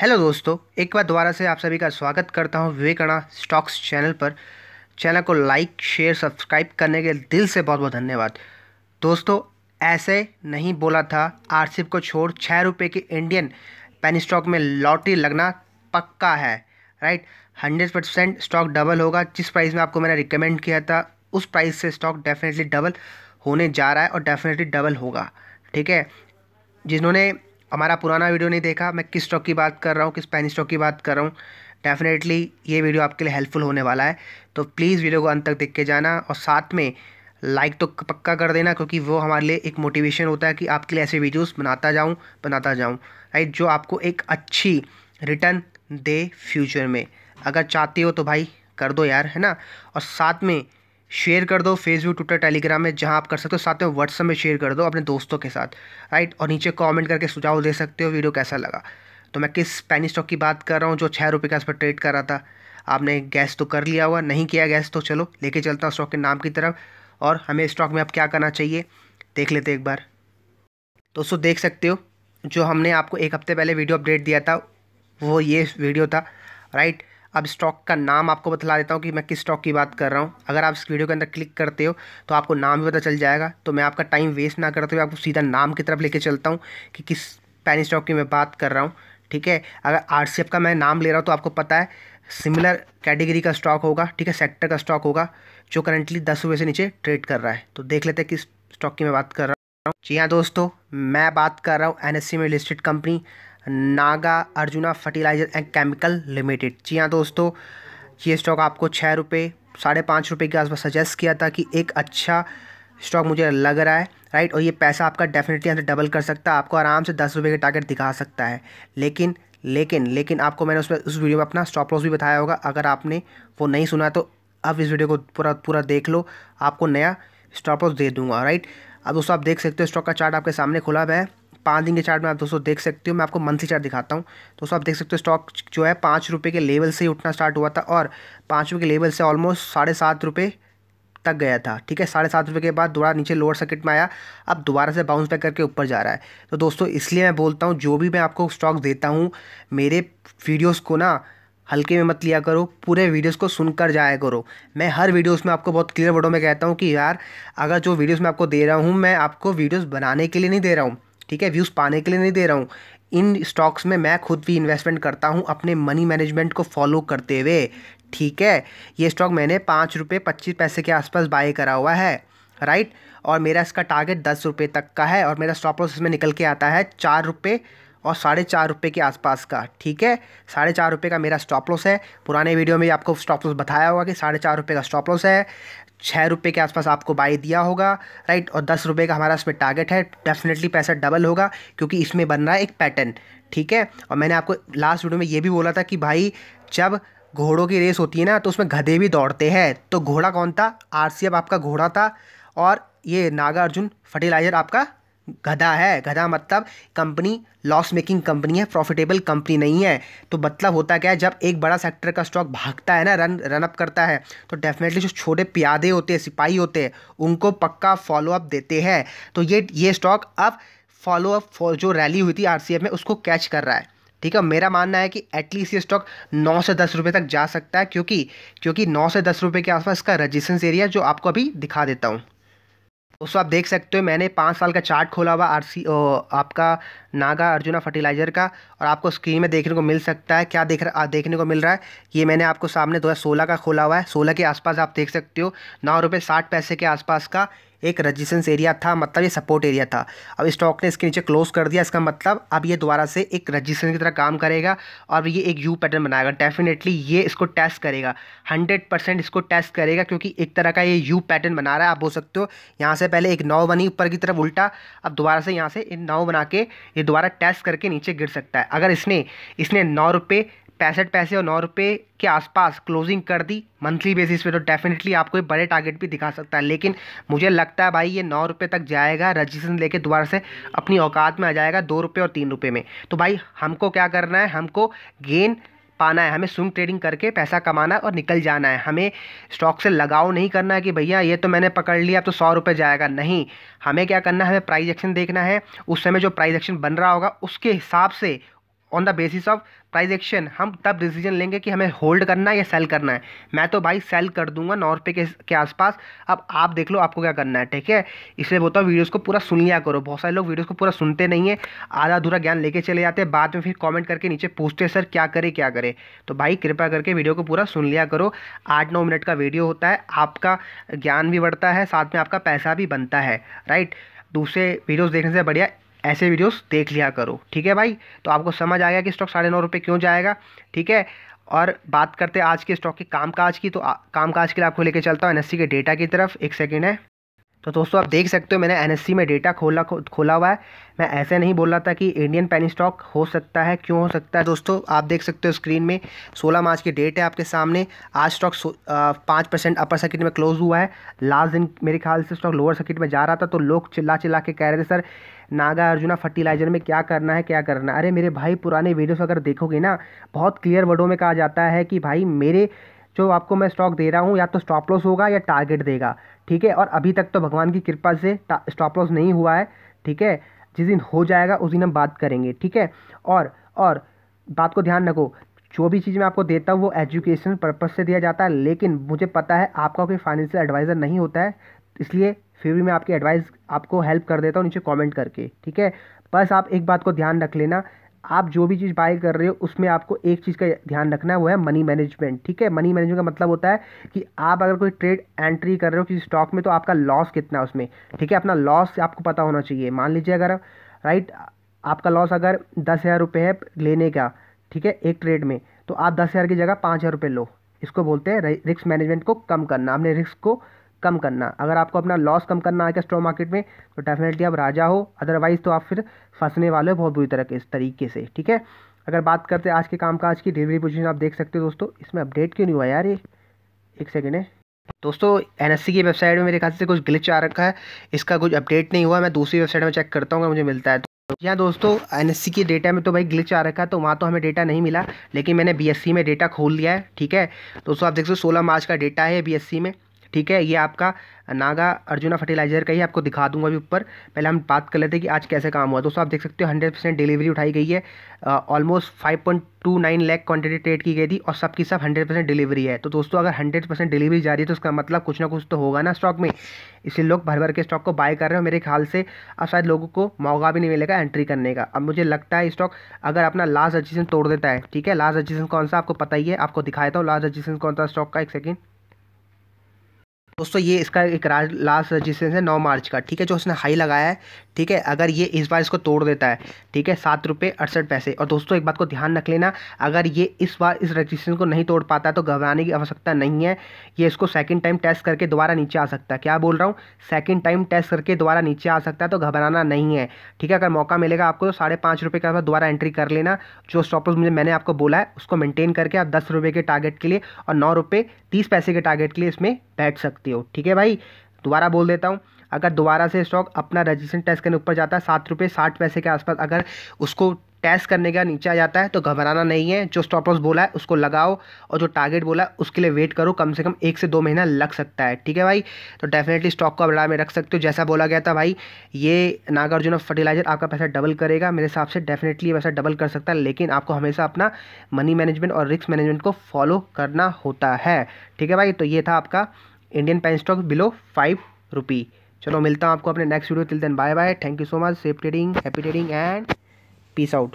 Hello दोस्तों एक बार दोबारा से आप सभी का स्वागत करता हूं विवेकणा स्टॉक्स चैनल पर चैनल को लाइक शेयर सब्सक्राइब करने के दिल से बहुत बहुत धन्यवाद दोस्तों ऐसे नहीं बोला था आर को छोड़ छः रुपये की इंडियन पेन स्टॉक में लॉटरी लगना पक्का है right hundred percent stock double होगा जिस प्राइस में आपको मैंने रिकमेंड किया था उस प्राइस से स्टॉक डेफिनेटली डबल होने जा रहा है और डेफिनेटली डबल होगा ठीक है जिन्होंने हमारा पुराना वीडियो नहीं देखा मैं किस स्टॉक की बात कर रहा हूँ किस पैनी स्टॉक की बात कर रहा हूँ डेफिनेटली ये वीडियो आपके लिए हेल्पफुल होने वाला है तो प्लीज़ वीडियो को अंत तक देख के जाना और साथ में लाइक तो पक्का कर देना क्योंकि वो हमारे लिए एक मोटिवेशन होता है कि आपके लिए ऐसे वीडियोस बनाता जाऊँ बनाता जाऊँ राइट जो आपको एक अच्छी रिटर्न दे फ्यूचर में अगर चाहते हो तो भाई कर दो यार है ना और साथ में शेयर कर दो फेसबुक ट्विटर टेलीग्राम में जहाँ आप कर सकते हो साथ में व्हाट्सअप में शेयर कर दो अपने दोस्तों के साथ राइट और नीचे कमेंट करके सुझाव दे सकते हो वीडियो कैसा लगा तो मैं किस पैनी स्टॉक की बात कर रहा हूँ जो छः रुपये का इस पर ट्रेड कर रहा था आपने गैस तो कर लिया हुआ नहीं किया गैस तो चलो लेके चलता हूँ स्टॉक के नाम की तरफ और हमें स्टॉक में अब क्या करना चाहिए देख लेते एक बार दोस्तों देख सकते हो जो हमने आपको एक हफ्ते पहले वीडियो अपडेट दिया था वो ये वीडियो था राइट अब स्टॉक का नाम आपको बतला देता हूँ कि मैं किस स्टॉक की बात कर रहा हूँ अगर आप इस वीडियो के अंदर क्लिक करते हो तो आपको नाम भी पता चल जाएगा तो मैं आपका टाइम वेस्ट ना करते हुए आपको सीधा नाम की तरफ लेके चलता हूँ कि किस पैनी स्टॉक की मैं बात कर रहा हूँ ठीक है अगर आर का मैं नाम ले रहा हूँ तो आपको पता है सिमिलर कैटेगरी का स्टॉक होगा ठीक है सेक्टर का स्टॉक होगा जो करंटली दस रुपये से नीचे ट्रेड कर रहा है तो देख लेते हैं किस स्टॉक की मैं बात कर रहा हूँ जी हाँ दोस्तों मैं बात कर रहा हूँ एन e में listed company Naga Arjuna fertilizer and chemical limited जी हाँ दोस्तों ये स्टॉक आपको छः रुपये साढ़े पाँच रुपये के आसपास सजेस्ट किया था कि एक अच्छा स्टॉक मुझे लग रहा है राइट और ये पैसा आपका डेफिनेटली यहाँ से डबल कर सकता है आपको आराम से दस रुपये का टारगेट दिखा सकता है लेकिन लेकिन लेकिन आपको मैंने उसमें उस वीडियो में अपना स्टॉप लॉस भी बताया होगा अगर आपने वो नहीं सुना तो अब इस वीडियो को पूरा पूरा देख लो आपको नया स्टॉप लॉस दे दूंगा राइट अब दोस्तों आप देख सकते हो स्टॉक का चार्ट आपके सामने खुला हुआ है पाँच दिन के चार्ट में आप दोस्तों देख सकते हो मैं आपको मंथली चार्ट दिखाता हूँ दोस्तों आप देख सकते हो स्टॉक जो है पाँच रुपये के लेवल से ही उठना स्टार्ट हुआ था और पाँच रुपये के लेवल से ऑलमोस्ट साढ़े सात रुपये तक गया था ठीक है साढ़े सात रुपये के बाद दोबारा नीचे लोअर सर्किट में आया अब दोबारा से बाउंस बैक करके ऊपर जा रहा है तो दोस्तों इसलिए मैं बोलता हूँ जो भी मैं आपको स्टॉक देता हूँ मेरे वीडियोज़ को ना हल्के में मत लिया करो पूरे वीडियोस को सुनकर जाया करो मैं हर वीडियोस में आपको बहुत क्लियर वर्डों में कहता हूँ कि यार अगर जो वीडियोस मैं आपको दे रहा हूँ मैं आपको वीडियोस बनाने के लिए नहीं दे रहा हूँ ठीक है व्यूज़ पाने के लिए नहीं दे रहा हूँ इन स्टॉक्स में मैं खुद भी इन्वेस्टमेंट करता हूँ अपने मनी मैनेजमेंट को फॉलो करते हुए ठीक है ये स्टॉक मैंने पाँच रुपये पच्चीस पैसे के आसपास बाय करा हुआ है राइट और मेरा इसका टारगेट दस रुपये तक का है और मेरा स्टॉप लॉस इसमें निकल के आता है चार रुपये और साढ़े चार रुपये के आसपास का ठीक है साढ़े चार रुपये का मेरा स्टॉप लॉस है पुराने वीडियो में आपको स्टॉप लॉस बताया होगा कि साढ़े चार रुपये का स्टॉप लॉस है छः रुपये के आसपास आपको बाई दिया होगा राइट और दस रुपये का हमारा इसमें टारगेट है डेफिनेटली पैसा डबल होगा क्योंकि इसमें बन रहा है एक पैटर्न ठीक है और मैंने आपको लास्ट वीडियो में ये भी बोला था कि भाई जब घोड़ों की रेस होती है ना तो उसमें गधे भी दौड़ते हैं तो घोड़ा कौन था आर आपका घोड़ा था और ये नागार्जुन फर्टिलाइज़र आपका गधा है गधा मतलब कंपनी लॉस मेकिंग कंपनी है प्रॉफिटेबल कंपनी नहीं है तो मतलब होता क्या है जब एक बड़ा सेक्टर का स्टॉक भागता है ना रन रनअप करता है तो डेफिनेटली जो छोटे प्यादे होते हैं सिपाही होते हैं उनको पक्का फॉलोअप देते हैं तो ये ये स्टॉक अब फॉलोअप जो रैली हुई थी आर में उसको कैच कर रहा है ठीक है मेरा मानना है कि एटलीस्ट ये स्टॉक नौ से दस रुपये तक जा सकता है क्योंकि क्योंकि नौ से दस रुपये के आसपास इसका रजिस्टेंस एरिया जो आपको अभी दिखा देता हूँ उसको आप देख सकते हो मैंने पाँच साल का चार्ट खोला हुआ आर आपका नागा अर्जुना फर्टिलाइज़र का और आपको स्क्रीन में देखने को मिल सकता है क्या देख रहा देखने को मिल रहा है ये मैंने आपको सामने दो हज़ार का खोला हुआ है सोलह के आसपास आप देख सकते हो नौ रुपये साठ पैसे के आसपास का एक रजिस्टेंस एरिया था मतलब ये सपोर्ट एरिया था अब स्टॉक ने इसके नीचे क्लोज कर दिया इसका मतलब अब ये दोबारा से एक रजिस्टेंस की तरह काम करेगा और ये एक यू पैटर्न बनाएगा डेफिनेटली ये इसको टेस्ट करेगा हंड्रेड परसेंट इसको टेस्ट करेगा क्योंकि एक तरह का ये यू पैटर्न बना रहा है आप बोल सकते हो यहाँ से पहले एक नौ बनी ऊपर की तरफ उल्टा अब दोबारा से यहाँ से नौ बना के ये दोबारा टेस्ट करके नीचे गिर सकता है अगर इसने इसने नौ रुपये पैंसठ पैसे और नौ रुपये के आसपास क्लोजिंग कर दी मंथली बेसिस पे तो डेफिनेटली आपको एक बड़े टारगेट भी दिखा सकता है लेकिन मुझे लगता है भाई ये नौ रुपये तक जाएगा रजिस्ट्रेशन लेके दोबारा से अपनी औकात में आ जाएगा दो रुपये और तीन रुपये में तो भाई हमको क्या करना है हमको गेन पाना है हमें स्विंग ट्रेडिंग करके पैसा कमाना है और निकल जाना है हमें स्टॉक से लगाव नहीं करना है कि भैया ये तो मैंने पकड़ लिया तो सौ रुपये जाएगा नहीं हमें क्या करना है हमें प्राइज एक्शन देखना है उस समय जो प्राइज एक्शन बन रहा होगा उसके हिसाब से on the basis of price action हम तब डिसीजन लेंगे कि हमें होल्ड करना है या सेल करना है मैं तो भाई सेल कर दूंगा नौ रुपये के, के आसपास अब आप देख लो आपको क्या करना है ठीक है इसलिए बोलता हूँ वीडियोज़ को पूरा सुन लिया करो बहुत सारे लोग वीडियोज़ को पूरा सुनते नहीं है आधा अधूरा ज्ञान लेके चले जाते हैं बाद में फिर कॉमेंट करके नीचे पूछते सर क्या करे क्या करे तो भाई कृपया करके वीडियो को पूरा सुन लिया करो आठ नौ मिनट का वीडियो होता है आपका ज्ञान भी बढ़ता है साथ में आपका पैसा भी बनता है राइट दूसरे वीडियोज़ देखने से बढ़िया ऐसे वीडियोस देख लिया करो ठीक है भाई तो आपको समझ आ गया कि स्टॉक साढ़े नौ रुपये क्यों जाएगा ठीक है और बात करते हैं आज के स्टॉक के कामकाज की तो कामकाज के लिए आपको लेके चलता हूँ एनएससी के डेटा की तरफ एक सेकेंड है तो दोस्तों आप देख सकते हो मैंने एनएससी में डेटा खोला खोला हुआ है मैं ऐसे नहीं बोल रहा था कि इंडियन पैनी स्टॉक हो सकता है क्यों हो सकता है दोस्तों आप देख सकते हो स्क्रीन में 16 मार्च की डेट है आपके सामने आज स्टॉक पाँच परसेंट अपर सर्किट में क्लोज हुआ है लास्ट दिन मेरे ख्याल से स्टॉक लोअर सर्किट में जा रहा था तो लोग चिल्ला चिल्ला के कह रहे थे सर नागा अर्जुना फर्टिलाइजर में क्या करना है क्या करना है अरे मेरे भाई पुराने वीडियोस अगर देखोगे ना बहुत क्लियर वर्डों में कहा जाता है कि भाई मेरे जो आपको मैं स्टॉक दे रहा हूँ या तो स्टॉप लॉस होगा या टारगेट देगा ठीक है और अभी तक तो भगवान की कृपा से स्टॉप लॉस नहीं हुआ है ठीक है जिस दिन हो जाएगा उस दिन हम बात करेंगे ठीक है और और बात को ध्यान रखो जो भी चीज़ मैं आपको देता हूँ वो एजुकेशन पर्पज़ से दिया जाता है लेकिन मुझे पता है आपका कोई फाइनेंशियल एडवाइज़र नहीं होता है इसलिए फिर भी मैं आपकी एडवाइस आपको हेल्प कर देता हूँ नीचे कमेंट करके ठीक है बस आप एक बात को ध्यान रख लेना आप जो भी चीज़ बाय कर रहे हो उसमें आपको एक चीज़ का ध्यान रखना है वो है मनी मैनेजमेंट ठीक है मनी मैनेजमेंट का मतलब होता है कि आप अगर कोई ट्रेड एंट्री कर रहे हो किसी स्टॉक में तो आपका लॉस कितना है उसमें ठीक है अपना लॉस आपको पता होना चाहिए मान लीजिए अगर राइट आपका लॉस अगर दस हज़ार रुपये है लेने का ठीक है एक ट्रेड में तो आप दस हज़ार की जगह पाँच हज़ार रुपये लो इसको बोलते हैं रिस्क मैनेजमेंट को कम करना आपने रिस्क को कम करना अगर आपको अपना लॉस कम करना है स्टॉक मार्केट में तो डेफिनेटली आप राजा हो अदरवाइज़ तो आप फिर फंसने वाले हो बहुत बुरी तरह के इस तरीके से ठीक है अगर बात करते हैं आज के कामकाज की डिलीवरी पोजीशन आप देख सकते हो दोस्तों इसमें अपडेट क्यों नहीं हुआ यार ये एक सेकेंड है दोस्तों एन की वेबसाइट में मेरे ख्याल से कुछ ग्लिच आ रखा है इसका कुछ अपडेट नहीं हुआ मैं दूसरी वेबसाइट में चेक करता हूँ मुझे मिलता है तो। यहाँ दोस्तों एन के डेटा में तो भाई ग्लिच आ रखा है तो वहाँ तो हमें डेटा नहीं मिला लेकिन मैंने बी में डेटा खोल लिया है ठीक है दोस्तों आप देख सकते हो सोलह मार्च का डेटा है बी में ठीक है ये आपका नागा अर्जुना फर्टिलाइजर का ही आपको दिखा दूंगा अभी ऊपर पहले हम बात कर लेते हैं कि आज कैसे काम हुआ दोस्तों आप देख सकते हो हंड्रेड परसेंट डिलीवरी उठाई गई है almost five point two nine lakh quantity trade की गई थी और सबकी सब हंड्रेड परसेंट डिलीवरी है तो दोस्तों अगर हंड्रेड परसेंट डिलीवरी जा रही है तो उसका मतलब कुछ ना कुछ तो होगा ना स्टॉक में इसलिए लोग भर भर के स्टॉक को बाय कर रहे हैं मेरे ख्याल से अब शायद लोगों को मौका भी नहीं मिलेगा एंट्री करने का अब मुझे लगता है स्टॉक अगर अपना लास्ट एजिशन तोड़ देता है ठीक है लास्ट एजिशन कौन सा आपको पता ही है आपको दिखाया था लास्ट एजिशन कौन सा स्टॉक का एक सेकेंड दोस्तों ये इसका एक लास्ट रजिस्टेंस है नौ मार्च का ठीक है जो उसने हाई लगाया है ठीक है अगर ये इस बार इसको तोड़ देता है ठीक है सात रुपये अड़सठ पैसे और दोस्तों एक बात को ध्यान रख लेना अगर ये इस बार इस रजिस्ट्रेशन को नहीं तोड़ पाता तो घबराने की आवश्यकता नहीं है ये इसको सेकेंड टाइम टेस्ट करके दोबारा नीचे आ सकता है क्या बोल रहा हूँ सेकेंड टाइम टेस्ट करके दोबारा नीचे आ सकता है तो घबराना नहीं है ठीक है अगर मौका मिलेगा आपको तो साढ़े पाँच रुपये का दोबारा एंट्री कर लेना जो स्टॉपर्स मुझे मैंने आपको बोला है उसको मेंटेन करके आप दस रुपये के टारगेट के लिए और नौ रुपये तीस पैसे के टारगेट के लिए इसमें बैठ सकते सकते हो ठीक है भाई दोबारा बोल देता हूँ अगर दोबारा से स्टॉक अपना रजिस्ट्रेशन टेस्ट करने ऊपर जाता है सात रुपये साठ पैसे के आसपास अगर उसको टेस्ट करने का नीचे आ जाता है तो घबराना नहीं है जो स्टॉप लॉस बोला है उसको लगाओ और जो टारगेट बोला है उसके लिए वेट करो कम से कम एक से दो महीना लग सकता है ठीक है भाई तो डेफिनेटली स्टॉक को बढ़ा में रख सकते हो जैसा बोला गया था भाई ये नागार्जुन फर्टिलाइजर आपका पैसा डबल करेगा मेरे हिसाब से डेफिनेटली पैसा डबल कर सकता है लेकिन आपको हमेशा अपना मनी मैनेजमेंट और रिस्क मैनेजमेंट को फॉलो करना होता है ठीक है भाई तो ये था आपका Indian penny stock below five rupee चलो मिलता हूँ आपको अपने next video till then bye bye thank you so much safe trading happy trading and peace out